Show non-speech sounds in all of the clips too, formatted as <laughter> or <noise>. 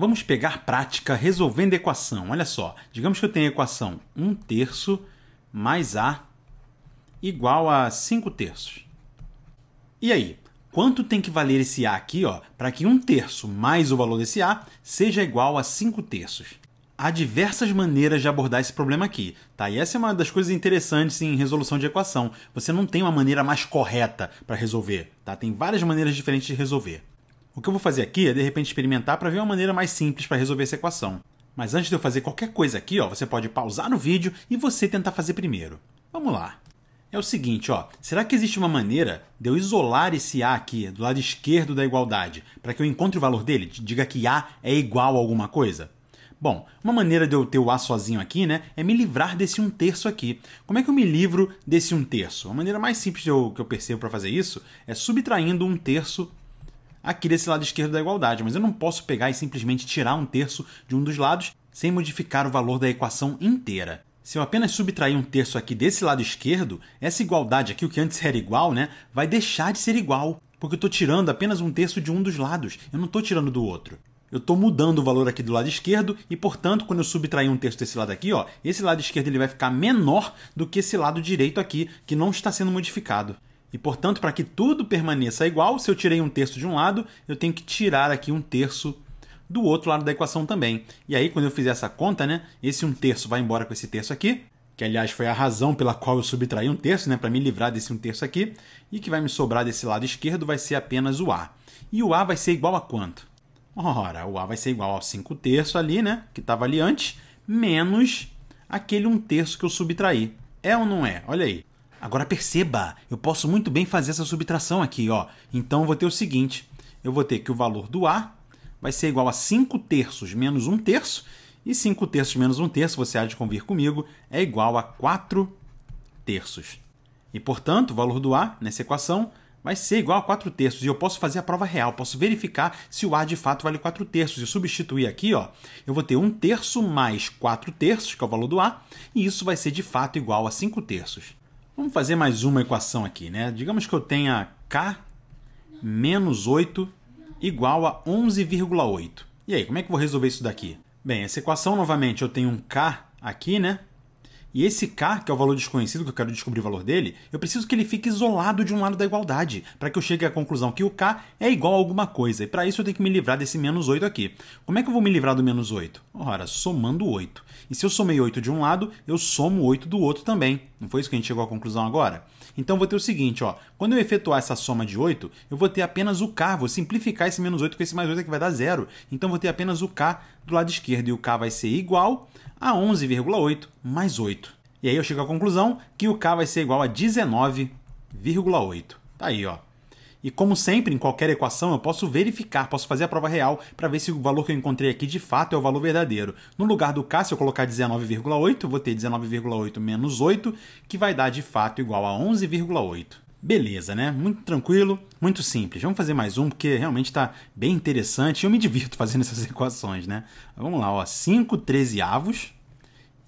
Vamos pegar prática resolvendo equação. Olha só, digamos que eu tenho a equação 1 terço mais A igual a 5 terços. E aí, quanto tem que valer esse A aqui para que 1 terço mais o valor desse A seja igual a 5 terços? Há diversas maneiras de abordar esse problema aqui, tá? E essa é uma das coisas interessantes em resolução de equação. Você não tem uma maneira mais correta para resolver, tá? Tem várias maneiras diferentes de resolver. O que eu vou fazer aqui é de repente experimentar para ver uma maneira mais simples para resolver essa equação. Mas antes de eu fazer qualquer coisa aqui, ó, você pode pausar no vídeo e você tentar fazer primeiro. Vamos lá. É o seguinte, ó, será que existe uma maneira de eu isolar esse A aqui do lado esquerdo da igualdade para que eu encontre o valor dele? Diga que A é igual a alguma coisa? Bom, uma maneira de eu ter o A sozinho aqui, né, é me livrar desse 1 terço aqui. Como é que eu me livro desse 1 terço? A maneira mais simples que eu, que eu percebo para fazer isso é subtraindo 1 terço aqui desse lado esquerdo da igualdade, mas eu não posso pegar e simplesmente tirar um terço de um dos lados sem modificar o valor da equação inteira. Se eu apenas subtrair um terço aqui desse lado esquerdo, essa igualdade aqui, o que antes era igual, né, vai deixar de ser igual, porque eu estou tirando apenas um terço de um dos lados, eu não estou tirando do outro. Eu estou mudando o valor aqui do lado esquerdo e, portanto, quando eu subtrair um terço desse lado aqui, ó, esse lado esquerdo ele vai ficar menor do que esse lado direito aqui, que não está sendo modificado. E, portanto, para que tudo permaneça igual, se eu tirei um terço de um lado, eu tenho que tirar aqui um terço do outro lado da equação também. E aí, quando eu fizer essa conta, né, esse um terço vai embora com esse terço aqui, que aliás foi a razão pela qual eu subtraí um terço, né, para me livrar desse um terço aqui, e que vai me sobrar desse lado esquerdo vai ser apenas o A. E o A vai ser igual a quanto? Ora, o A vai ser igual ao 5 terços ali, né, que estava ali antes, menos aquele um terço que eu subtraí. É ou não é? Olha aí. Agora perceba, eu posso muito bem fazer essa subtração aqui, ó. Então eu vou ter o seguinte: eu vou ter que o valor do A vai ser igual a 5 terços menos 1 terço, e 5 terços menos 1 terço, você há de convir comigo, é igual a 4 terços. E, portanto, o valor do A nessa equação vai ser igual a 4 terços. E eu posso fazer a prova real, posso verificar se o A de fato vale 4 terços. E substituir aqui, ó, eu vou ter 1 terço mais 4 terços, que é o valor do A, e isso vai ser de fato igual a 5 terços. Vamos fazer mais uma equação aqui, né? Digamos que eu tenha K menos 8 igual a 11,8. E aí, como é que eu vou resolver isso daqui? Bem, essa equação, novamente, eu tenho um K aqui, né? E esse K, que é o valor desconhecido, que eu quero descobrir o valor dele, eu preciso que ele fique isolado de um lado da igualdade, para que eu chegue à conclusão que o K é igual a alguma coisa. E para isso eu tenho que me livrar desse menos 8 aqui. Como é que eu vou me livrar do menos 8? Ora, somando 8. E se eu somei 8 de um lado, eu somo 8 do outro também. Não foi isso que a gente chegou à conclusão agora? Então eu vou ter o seguinte, ó, quando eu efetuar essa soma de 8, eu vou ter apenas o K, vou simplificar esse menos 8 com esse mais 8 que vai dar zero. Então eu vou ter apenas o K do lado esquerdo e o K vai ser igual a 11,8 mais 8. E aí eu chego à conclusão que o K vai ser igual a 19,8. Tá aí, ó. E como sempre, em qualquer equação, eu posso verificar, posso fazer a prova real para ver se o valor que eu encontrei aqui de fato é o valor verdadeiro. No lugar do K, se eu colocar 19,8, vou ter 19,8 menos 8, que vai dar de fato igual a 11,8. Beleza, né? Muito tranquilo, muito simples. Vamos fazer mais um, porque realmente está bem interessante. Eu me divirto <laughs> fazendo essas equações, né? Vamos lá, ó. 5 trezeavos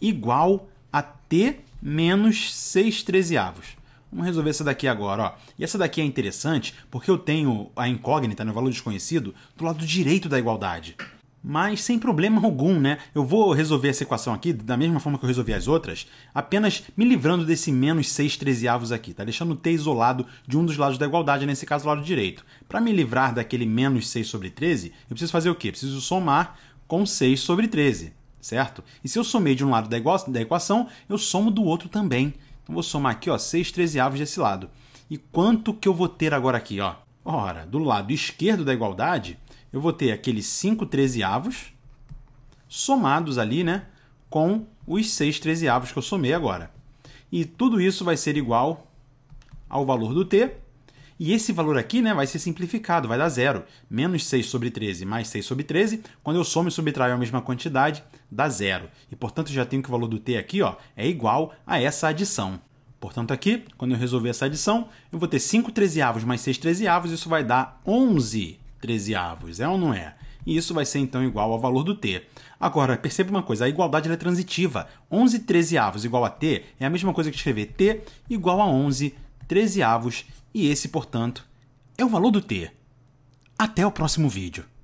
igual a t menos 6 trezeavos. Vamos resolver essa daqui agora, ó. E essa daqui é interessante porque eu tenho a incógnita no né, valor desconhecido do lado direito da igualdade mas sem problema <laughs> algum, né? Eu vou resolver essa equação aqui da mesma forma que eu resolvi as outras, apenas me livrando desse menos 6 trezeavos aqui, tá deixando o t isolado de um dos lados da igualdade, nesse caso o lado direito. Para me livrar daquele menos 6 sobre 13, eu preciso fazer o quê? Eu preciso somar com 6 sobre 13, certo? E se eu somei de um lado da equação, eu somo do outro também. Então vou somar aqui, ó, 6 trezeavos desse lado. E quanto que eu vou ter agora aqui, ó? Ora, do lado esquerdo da igualdade, eu vou ter aqueles 5 trezeavos somados ali, né, com os 6 trezeavos que eu somei agora. E tudo isso vai ser igual ao valor do t, e esse valor aqui né, vai ser simplificado, vai dar zero. Menos 6 sobre 13 mais 6 sobre 13, quando eu somo e subtraio a mesma quantidade, dá zero. E, portanto, já tenho que o valor do t aqui ó, é igual a essa adição. Portanto, aqui, quando eu resolver essa adição, eu vou ter 5 trezeavos mais 6 trezeavos, isso vai dar 11 13 avos, é ou não é? E isso vai ser então igual ao valor do t. Agora, perceba uma coisa, a igualdade é transitiva. 11 13 avos igual a t é a mesma coisa que escrever t igual a 11 13 avos, e esse, portanto, é o valor do t. Até o próximo vídeo.